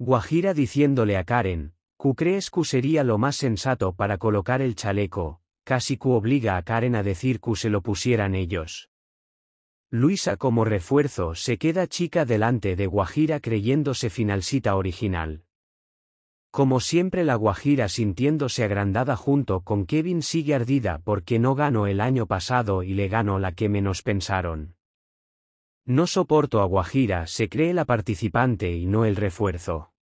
Guajira diciéndole a Karen, ¿cu crees que sería lo más sensato para colocar el chaleco, casi Q obliga a Karen a decir que se lo pusieran ellos. Luisa como refuerzo se queda chica delante de Guajira creyéndose finalcita original. Como siempre la Guajira sintiéndose agrandada junto con Kevin sigue ardida porque no ganó el año pasado y le ganó la que menos pensaron. No soporto a Guajira, se cree la participante y no el refuerzo.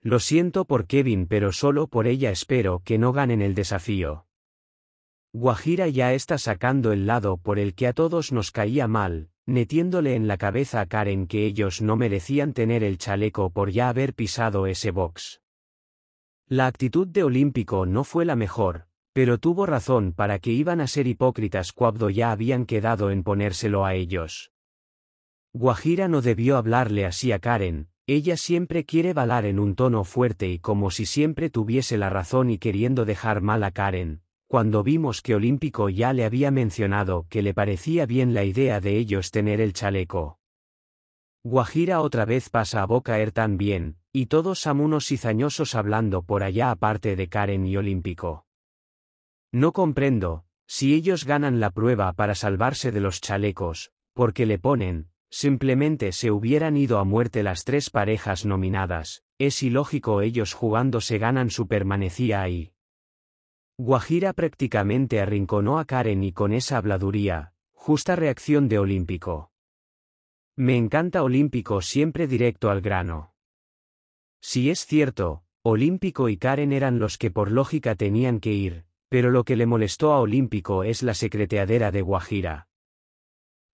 Lo siento por Kevin, pero solo por ella espero que no ganen el desafío. Guajira ya está sacando el lado por el que a todos nos caía mal, metiéndole en la cabeza a Karen que ellos no merecían tener el chaleco por ya haber pisado ese box. La actitud de Olímpico no fue la mejor, pero tuvo razón para que iban a ser hipócritas cuando ya habían quedado en ponérselo a ellos. Guajira no debió hablarle así a Karen, ella siempre quiere balar en un tono fuerte y como si siempre tuviese la razón y queriendo dejar mal a Karen. Cuando vimos que Olímpico ya le había mencionado que le parecía bien la idea de ellos tener el chaleco. Guajira otra vez pasa a boca tan bien, y todos amunos y zañosos hablando por allá aparte de Karen y Olímpico. No comprendo, si ellos ganan la prueba para salvarse de los chalecos, porque le ponen, Simplemente se hubieran ido a muerte las tres parejas nominadas, es ilógico ellos jugando se ganan su permanecía ahí. Guajira prácticamente arrinconó a Karen y con esa habladuría, justa reacción de Olímpico. Me encanta Olímpico siempre directo al grano. Si es cierto, Olímpico y Karen eran los que por lógica tenían que ir, pero lo que le molestó a Olímpico es la secreteadera de Guajira.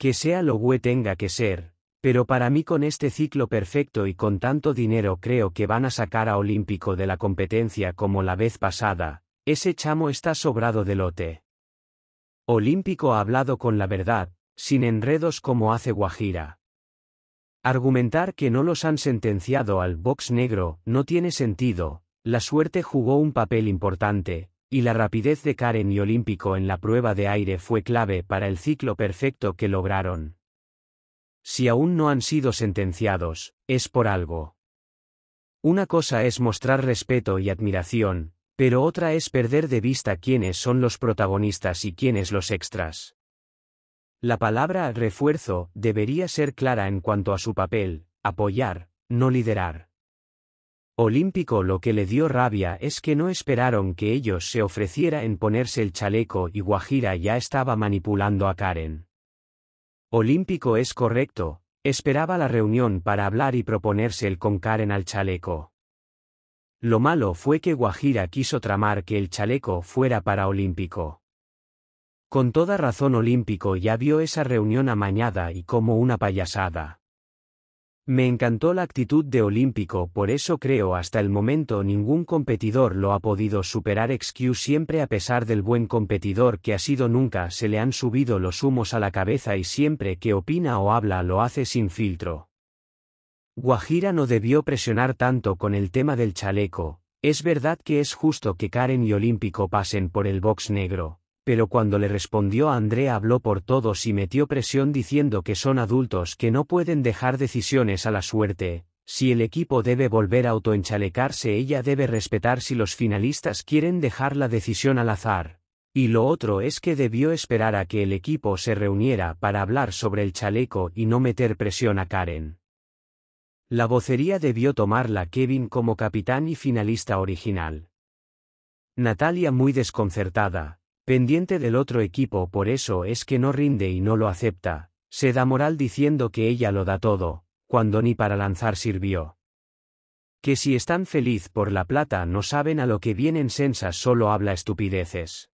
Que sea lo que tenga que ser, pero para mí con este ciclo perfecto y con tanto dinero creo que van a sacar a Olímpico de la competencia como la vez pasada, ese chamo está sobrado de lote. Olímpico ha hablado con la verdad, sin enredos como hace Guajira. Argumentar que no los han sentenciado al box negro no tiene sentido, la suerte jugó un papel importante, y la rapidez de Karen y Olímpico en la prueba de aire fue clave para el ciclo perfecto que lograron. Si aún no han sido sentenciados, es por algo. Una cosa es mostrar respeto y admiración, pero otra es perder de vista quiénes son los protagonistas y quiénes los extras. La palabra refuerzo debería ser clara en cuanto a su papel, apoyar, no liderar. Olímpico lo que le dio rabia es que no esperaron que ellos se ofreciera en ponerse el chaleco y Guajira ya estaba manipulando a Karen. Olímpico es correcto, esperaba la reunión para hablar y proponerse el con Karen al chaleco. Lo malo fue que Guajira quiso tramar que el chaleco fuera para Olímpico. Con toda razón Olímpico ya vio esa reunión amañada y como una payasada. Me encantó la actitud de Olímpico, por eso creo hasta el momento ningún competidor lo ha podido superar. XQ siempre a pesar del buen competidor que ha sido nunca se le han subido los humos a la cabeza y siempre que opina o habla lo hace sin filtro. Guajira no debió presionar tanto con el tema del chaleco, es verdad que es justo que Karen y Olímpico pasen por el box negro, pero cuando le respondió a Andrea habló por todos y metió presión diciendo que son adultos que no pueden dejar decisiones a la suerte, si el equipo debe volver a autoenchalecarse ella debe respetar si los finalistas quieren dejar la decisión al azar. Y lo otro es que debió esperar a que el equipo se reuniera para hablar sobre el chaleco y no meter presión a Karen. La vocería debió tomarla Kevin como capitán y finalista original. Natalia muy desconcertada, pendiente del otro equipo, por eso es que no rinde y no lo acepta, se da moral diciendo que ella lo da todo, cuando ni para lanzar sirvió. Que si están feliz por la plata no saben a lo que vienen sensas solo habla estupideces.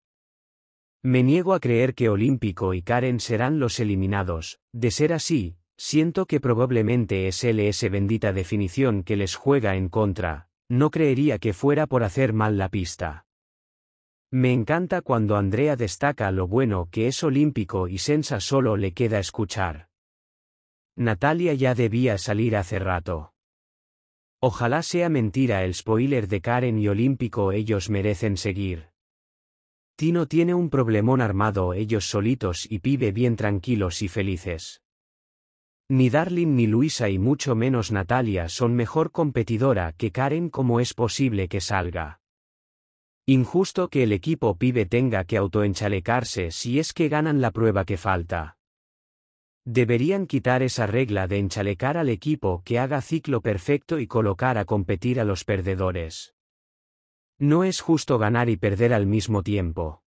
Me niego a creer que Olímpico y Karen serán los eliminados, de ser así, siento que probablemente es esa bendita definición que les juega en contra, no creería que fuera por hacer mal la pista. Me encanta cuando Andrea destaca lo bueno que es olímpico y Sensa solo le queda escuchar. Natalia ya debía salir hace rato. Ojalá sea mentira el spoiler de Karen y Olímpico ellos merecen seguir. Tino tiene un problemón armado ellos solitos y pibe bien tranquilos y felices. Ni Darling ni Luisa y mucho menos Natalia son mejor competidora que Karen como es posible que salga. Injusto que el equipo pibe tenga que autoenchalecarse si es que ganan la prueba que falta. Deberían quitar esa regla de enchalecar al equipo que haga ciclo perfecto y colocar a competir a los perdedores. No es justo ganar y perder al mismo tiempo.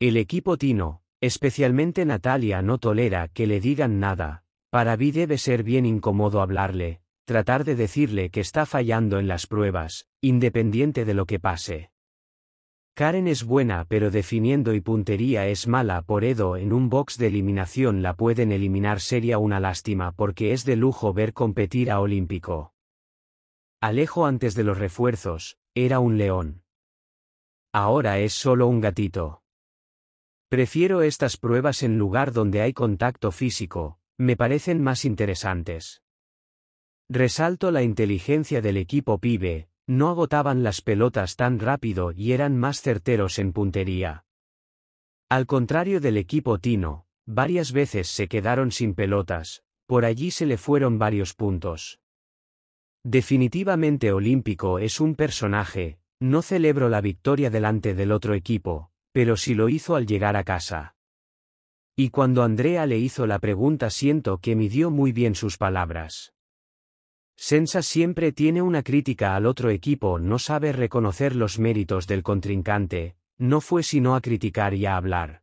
El equipo Tino, especialmente Natalia, no tolera que le digan nada, para Vi debe ser bien incómodo hablarle, tratar de decirle que está fallando en las pruebas, independiente de lo que pase. Karen es buena pero definiendo y puntería es mala por Edo en un box de eliminación la pueden eliminar sería una lástima porque es de lujo ver competir a Olímpico. Alejo antes de los refuerzos, era un león. Ahora es solo un gatito. Prefiero estas pruebas en lugar donde hay contacto físico, me parecen más interesantes. Resalto la inteligencia del equipo pibe, no agotaban las pelotas tan rápido y eran más certeros en puntería. Al contrario del equipo Tino, varias veces se quedaron sin pelotas, por allí se le fueron varios puntos. Definitivamente Olímpico es un personaje, no celebro la victoria delante del otro equipo, pero sí lo hizo al llegar a casa. Y cuando Andrea le hizo la pregunta siento que midió muy bien sus palabras. Sensa siempre tiene una crítica al otro equipo, no sabe reconocer los méritos del contrincante, no fue sino a criticar y a hablar.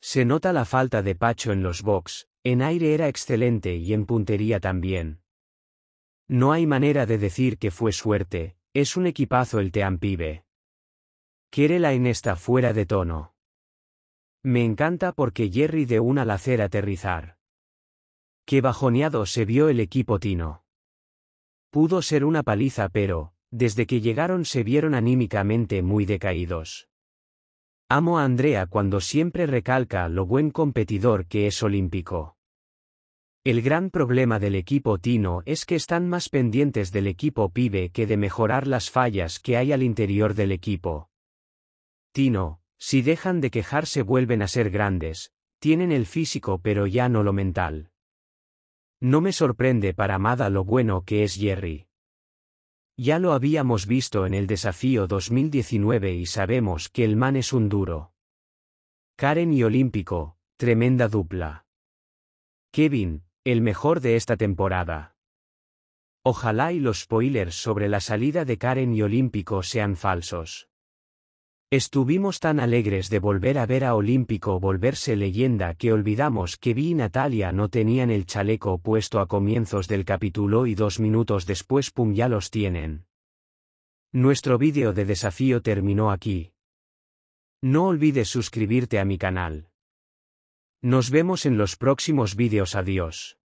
Se nota la falta de Pacho en los box, en aire era excelente y en puntería también. No hay manera de decir que fue suerte, es un equipazo el Teampibe. Quiere la esta fuera de tono. Me encanta porque Jerry de una lacer aterrizar. Qué bajoneado se vio el equipo Tino. Pudo ser una paliza pero, desde que llegaron se vieron anímicamente muy decaídos. Amo a Andrea cuando siempre recalca lo buen competidor que es olímpico. El gran problema del equipo Tino es que están más pendientes del equipo pibe que de mejorar las fallas que hay al interior del equipo. Tino, si dejan de quejarse vuelven a ser grandes, tienen el físico pero ya no lo mental. No me sorprende para nada lo bueno que es Jerry. Ya lo habíamos visto en el desafío 2019 y sabemos que el man es un duro. Karen y Olímpico, tremenda dupla. Kevin, el mejor de esta temporada. Ojalá y los spoilers sobre la salida de Karen y Olímpico sean falsos. Estuvimos tan alegres de volver a ver a Olímpico volverse leyenda que olvidamos que Vi y Natalia no tenían el chaleco puesto a comienzos del capítulo y dos minutos después pum ya los tienen. Nuestro vídeo de desafío terminó aquí. No olvides suscribirte a mi canal. Nos vemos en los próximos vídeos adiós.